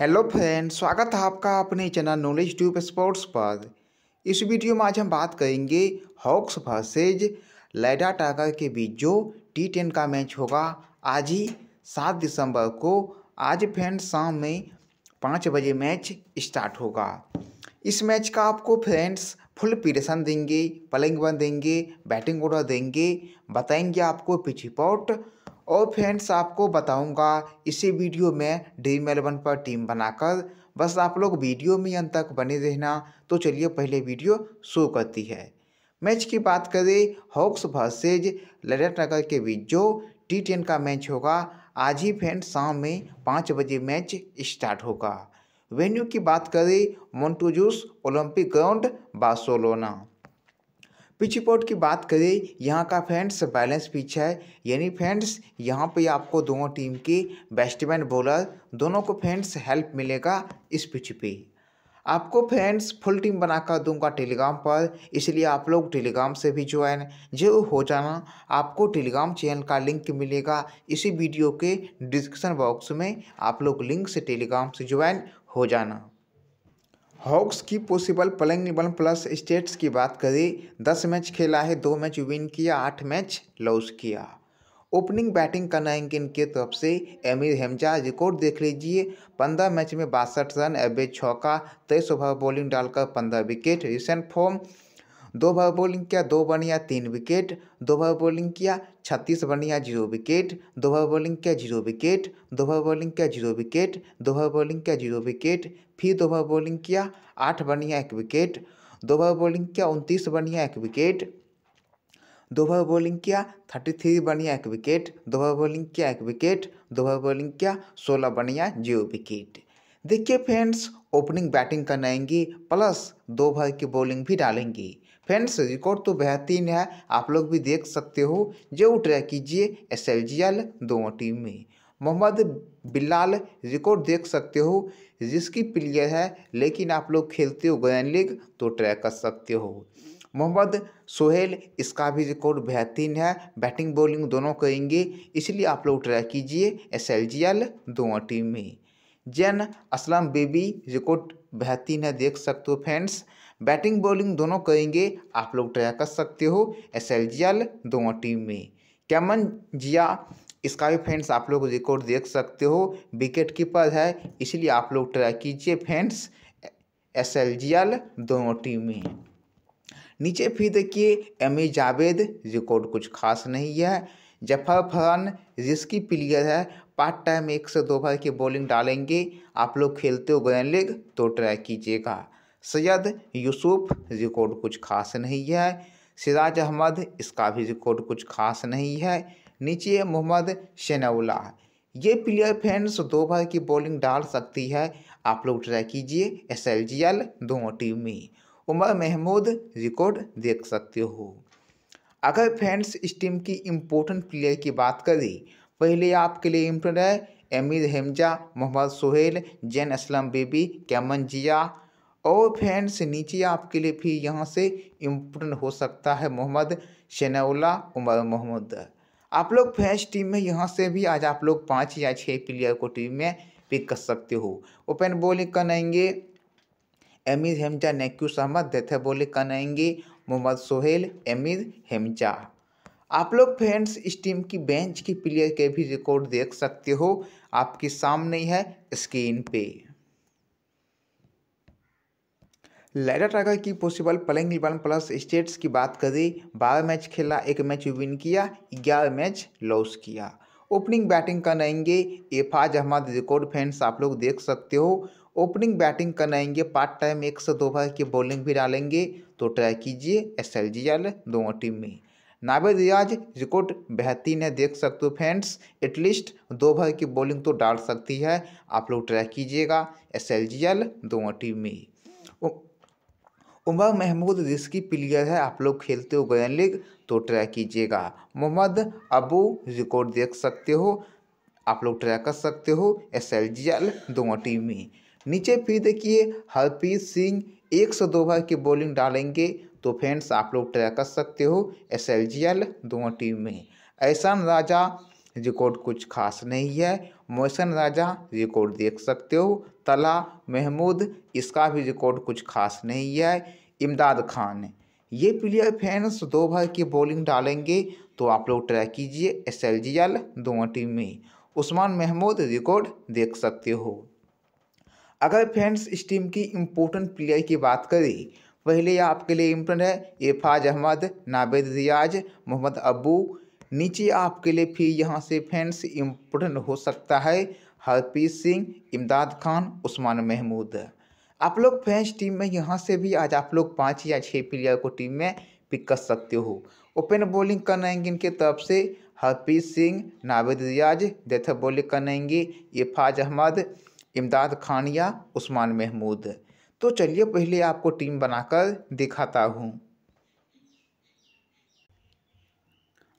hello friend स्वागत है आपका अपने चैनल नॉलेज ट्यूब स्पोर्ट्स पर इस वीडियो में आज हम बात करेंगे हॉक्स वर्सेज लैडा टागर के बीच जो टी टेन का मैच होगा आज ही सात दिसंबर को आज फ्रेंड शाम में पाँच बजे मैच स्टार्ट होगा इस मैच का आपको फ्रेंड्स फुल पीरेशन देंगे पलिंग बन देंगे बैटिंग ऑर्डर देंगे बताएंगे आपको रिपोर्ट और फ्रेंड्स आपको बताऊंगा इसी वीडियो में ड्रीम एलेवन पर टीम बनाकर बस आप लोग वीडियो में अंत तक बने रहना तो चलिए पहले वीडियो शो करती है मैच की बात करें हॉक्स वर्सेज ललित नगर के बीच जो टी टेन का मैच होगा आज ही फ्रेंड शाम में पाँच बजे मैच स्टार्ट होगा वेन्यू की बात करें Montjuic Olympic ground Barcelona pitch report की बात करें यहाँ का फ्रेंड्स बैलेंस पिच है यानी फ्रेंड्स यहाँ पे आपको दोनों टीम के बैट्समैन बॉलर दोनों को फ्रेंड्स हेल्प मिलेगा इस पिच पे आपको फ्रेंड्स फुल टीम बनाकर दूंगा टेलीग्राम पर इसलिए आप लोग टेलीग्राम से भी ज्वाइन जो हो जाना आपको टेलीग्राम चैनल का लिंक मिलेगा इसी वीडियो के डिस्क्रिप्शन बॉक्स में आप लोग लिंक से टेलीग्राम से ज्वाइन हो जाना हॉक्स की possible playing eleven plus stats की बात करें दस मैच खेला है दो मैच विन किया आठ मैच लॉस किया ओपनिंग बैटिंग करना है इनके तरफ से एमिर हेमजा रिकॉर्ड देख लीजिए पंद्रह मैच में बासठ रन एवरेज छौका तेईस ओवर बॉलिंग डालकर पंद्रह विकेट रिसेंट फॉर्म दो बार बॉलिंग किया दो बनिया तीन विकेट दो बार बॉलिंग किया छत्तीस बनिया जीरो विकेट दो बार बॉलिंग किया जीरो विकेट दो बार बॉलिंग किया जीरो विकेट दो बार बॉलिंग किया जीरो विकेट फिर दो बार बॉलिंग किया आठ बनिया एक विकेट दो बार बॉलिंग किया उनतीस बनिया एक विकेट दो बार बॉलिंग किया थर्टी थ्री बनिया एक विकेट दो बार बॉलिंग किया एक विकेट दो बार बॉलिंग किया सोलह बनिया जीरो विकेट देखिए फ्रेंड्स ओपनिंग बैटिंग करनाएंगी प्लस दो ओवर की बॉलिंग भी डालेंगी फ्रेंड्स रिकॉर्ड तो बेहतरीन है आप लोग भी देख सकते हो जरूर ट्राई कीजिए एस एल जी एल दोनों टीम में मोहम्मद बिलाल रिकॉर्ड देख सकते हो जिसकी प्लेयर है लेकिन आप लोग खेलते हो ग्रैंड लीग तो ट्राई कर सकते हो मोहम्मद सोहेल इसका भी रिकॉर्ड बेहतरीन है बैटिंग बॉलिंग दोनों करेंगे इसलिए आप लोग ट्राई कीजिए एस एल जी एल दोनों टीम में जैन असलम बेबी रिकॉर्ड बेहतरीन है देख सकते हो फ्रेंड्स बैटिंग बॉलिंग दोनों करेंगे आप लोग ट्राई कर सकते हो एस दोनों टीम में कैमन जिया इसका भी फ्रेंड्स आप लोग रिकॉर्ड देख सकते हो विकेट कीपर है इसलिए आप लोग ट्राई कीजिए फ्रेंड्स एस दोनों टीम में नीचे फिर देखिए एम ए जावेद रिकॉर्ड कुछ खास नहीं है जफर फरहान रिस्की प्लेयर है पार्ट टाइम एक से दो भर की बॉलिंग डालेंगे आप लोग खेलते हो ग्रैंड लेग तो ट्राई कीजिएगा सैयद यूसुफ रिकॉर्ड कुछ खास नहीं है सिराज अहमद इसका भी रिकॉर्ड कुछ खास नहीं है नीचे मोहम्मद शनौला ये प्लेयर फैंस दो भर की बॉलिंग डाल सकती है आप लोग ट्राई कीजिए एस एल जी एल दोनों टीम में उमर महमूद रिकॉर्ड देख सकते हो अगर फैंस इस टीम की इम्पोर्टेंट प्लेयर की बात करें पहले आपके लिए इम्पोर्टेंट है एमिर हेमजा मोहम्मद सोहेल जैन असलम बेबी कैमन जिया और फ्रेंड्स नीचे आपके लिए भी यहाँ से इम्पोर्टेंट हो सकता है मोहम्मद शनौला उमर मोहम्मद आप लोग फ्रेंड्स टीम में यहाँ से भी आज आप लोग पाँच या छः प्लेयर को टीम में पिक कर सकते हो ओपन बॉलिंग करेंगे एमिर हेमजा नेक्यूस अहमद देते बॉलिंग करेंगे मोहम्मद सोहेल एमिर हेमजा आप लोग फ्रेंड्स इस टीम की बेंच की प्लेयर के भी रिकॉर्ड देख सकते हो आपके सामने है स्क्रीन पे लैडर टाइगर की possible playing eleven plus stats की बात करें बारह मैच खेला एक मैच विन किया ग्यारह मैच लॉस किया ओपनिंग बैटिंग कराएंगे एफाज अहमद रिकॉर्ड फैंस आप लोग देख सकते हो ओपनिंग बैटिंग कराएंगे पार्ट टाइम एक से दो भर की बॉलिंग भी डालेंगे तो ट्राई कीजिए एस एल जी एल दोनों टीम में नावेद रियाज रिकॉर्ड बेहतरीन है देख सकते हो फैंस एटलीस्ट दो भर की बॉलिंग तो डाल सकती है आप लोग ट्राई कीजिएगा एस एल जी एल दोनों टीम में उमर महमूद रिस्की प्लेयर है आप लोग खेलते हो गयन लीग तो ट्राई कीजिएगा मोहम्मद अबू रिकॉर्ड देख सकते हो आप लोग ट्राई कर सकते हो एस एल जी एल दोनों टीम में नीचे फिर देखिए हरप्रीत सिंह एक सौ दो भर की बॉलिंग डालेंगे तो फ्रेंड्स आप लोग ट्राई कर सकते हो एस एल जी एल दोनों टीम में ऐसान राजा रिकॉर्ड कुछ खास नहीं है मोहसन राजा रिकॉर्ड देख सकते हो तला महमूद इसका भी रिकॉर्ड कुछ खास नहीं है इमदाद खान ये प्लेयर फैंस दो भर की बॉलिंग डालेंगे तो आप लोग ट्राई कीजिए एस एल जी एल दोनों टीम में उस्मान महमूद रिकॉर्ड देख सकते हो अगर फैंस इस टीम की इम्पोर्टेंट प्लेयर की बात करें पहले आपके लिए इम्पोर्टेंट है एफाज अहमद नावेद रियाज मोहम्मद अबू नीचे आपके लिए फिर यहाँ से फैंस इम्पोर्टेंट हो सकता है हरप्रीत सिंह इमदाद खान उस्मान महमूद आप लोग फैंस टीम में यहाँ से भी आज आप लोग पाँच या छः प्लेयर को टीम में पिक कर सकते हो ओपन बॉलिंग करनाएंगे इनके तरफ से हरप्रीत सिंह नावेद रियाज डेथ बॉलिंग करनाएंगे इफाज अहमद इमदाद खान या उस्मान महमूद तो चलिए पहले आपको टीम बनाकर दिखाता हूँ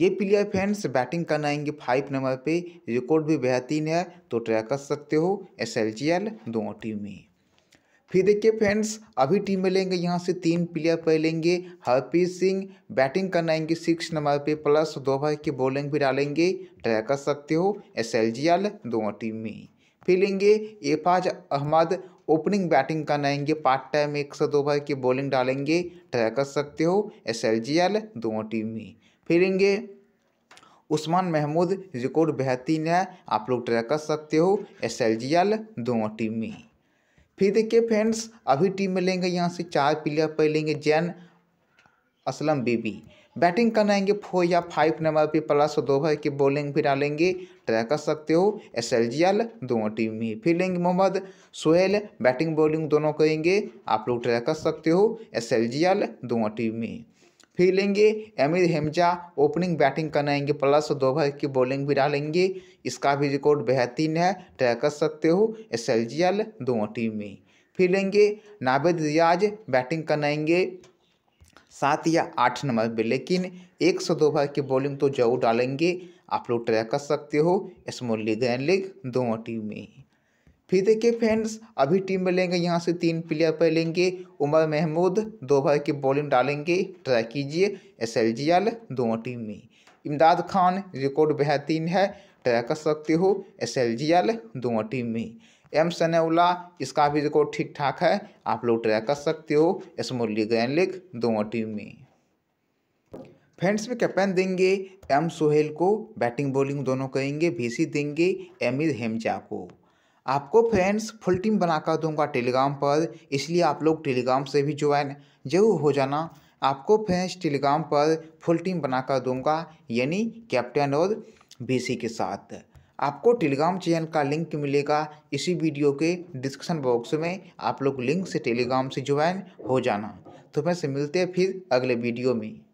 ये प्लेयर फैंस बैटिंग करना आएंगे फाइव नंबर पे रिकॉर्ड भी बेहतरीन है तो ट्राई कर सकते हो एस एल जी एल दोनों टीम में फिर देखिए फ्रेंड्स अभी टीम में लेंगे यहाँ से तीन प्लेयर लेंगे हरप्रीत सिंह बैटिंग करना आएंगे सिक्स नंबर पे प्लस दो भाई की बॉलिंग भी डालेंगे ट्राई कर सकते हो एस एल जी एल दोनों टीम में फिर लेंगे एफाज अहमद ओपनिंग बैटिंग करना आएंगे पार्ट टाइम एक सौ दो ओवर की बॉलिंग डालेंगे ट्राई कर सकते हो एस एल जी एल दोनों टीम में फिरेंगे उस्मान महमूद रिकॉर्ड बेहतरीन है आप लोग ट्रैक कर सकते हो एस एल जी एल दोनों टीम में फिर देखिए फ्रेंड्स अभी टीम में लेंगे यहाँ से चार प्लेयर पर लेंगे जैन असलम बीबी बैटिंग आएंगे फोर या फाइव नंबर पे प्लस दो भर की बॉलिंग भी डालेंगे ट्राई कर सकते हो एस एल जी एल दोनों टीम में फिर लेंगे मोहम्मद सोहेल बैटिंग बॉलिंग दोनों करेंगे आप लोग ट्राई कर सकते हो एस एल जी एल दोनों टीम में लेंगे एमिर हेमजा ओपनिंग बैटिंग करने आएंगे प्लस भर की बॉलिंग भी डालेंगे इसका भी रिकॉर्ड बेहतरीन है ट्राई कर सकते हो एस एल एल जी दोनों टीम में लेंगे नावेद रियाज बैटिंग आएंगे सात या आठ नंबर पर लेकिन एक सौ दो भर की बॉलिंग तो जरूर डालेंगे आप लोग ट्राई कर सकते हो स्मॉल लीग एंड लीग दोनों टीम में फिर देखिए फ्रेंड्स अभी टीम में लेंगे यहाँ से तीन प्लेयर पर लेंगे उमर महमूद दो भर की बॉलिंग डालेंगे ट्राई कीजिए एस एल जी एल दोनों टीम में इमदाद खान रिकॉर्ड बेहतरीन है ट्राई कर सकते हो एस एल जी एल दोनों टीम में एम सनेउला इसका भी रिकॉर्ड ठीक ठाक है आप लोग ट्राई कर सकते हो एस लीग ग्रैंड लीग दोनों टीम में फ्रेंड्स में कैप्टन देंगे एम सोहेल को बैटिंग बॉलिंग दोनों करेंगे भीसी देंगे एमिर हेमजा को आपको फ्रेंड्स फुल टीम बनाकर दूंगा टेलीग्राम पर इसलिए आप लोग टेलीग्राम से भी ज्वाइन जरूर हो जाना आपको फ्रेंड्स टेलीग्राम पर फुल टीम बनाकर दूंगा यानी कैप्टन और बीसी के साथ आपको टेलीग्राम चैनल का लिंक मिलेगा इसी वीडियो के डिस्क्रिप्शन बॉक्स में आप लोग लिंक से टेलीग्राम से ज्वाइन हो जाना तो फिर से मिलते हैं फिर अगले वीडियो में